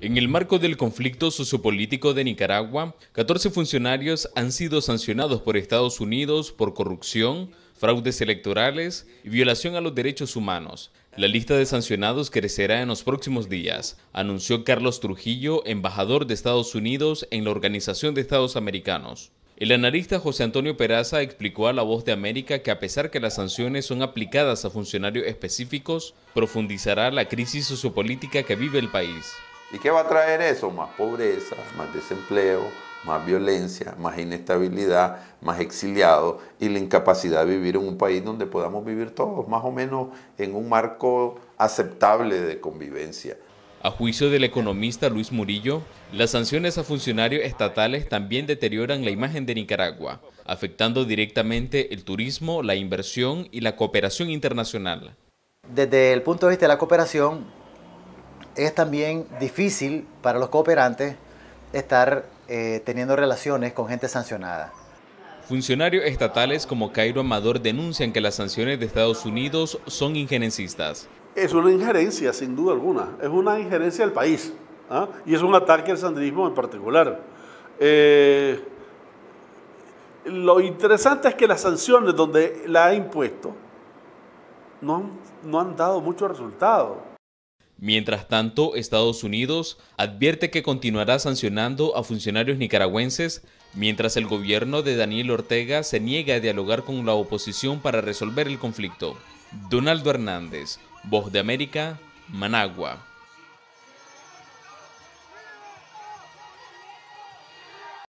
En el marco del conflicto sociopolítico de Nicaragua, 14 funcionarios han sido sancionados por Estados Unidos por corrupción, fraudes electorales y violación a los derechos humanos. La lista de sancionados crecerá en los próximos días, anunció Carlos Trujillo, embajador de Estados Unidos en la Organización de Estados Americanos. El analista José Antonio Peraza explicó a La Voz de América que a pesar que las sanciones son aplicadas a funcionarios específicos, profundizará la crisis sociopolítica que vive el país. ¿Y qué va a traer eso? Más pobreza, más desempleo, más violencia, más inestabilidad, más exiliados y la incapacidad de vivir en un país donde podamos vivir todos más o menos en un marco aceptable de convivencia. A juicio del economista Luis Murillo, las sanciones a funcionarios estatales también deterioran la imagen de Nicaragua, afectando directamente el turismo, la inversión y la cooperación internacional. Desde el punto de vista de la cooperación, es también difícil para los cooperantes estar eh, teniendo relaciones con gente sancionada. Funcionarios estatales como Cairo Amador denuncian que las sanciones de Estados Unidos son injerencistas es una injerencia, sin duda alguna, es una injerencia del país ¿ah? y es un ataque al sandinismo en particular. Eh, lo interesante es que las sanciones donde la ha impuesto no han, no han dado mucho resultado. Mientras tanto, Estados Unidos advierte que continuará sancionando a funcionarios nicaragüenses mientras el gobierno de Daniel Ortega se niega a dialogar con la oposición para resolver el conflicto. Donaldo Hernández, Voz de América, Managua.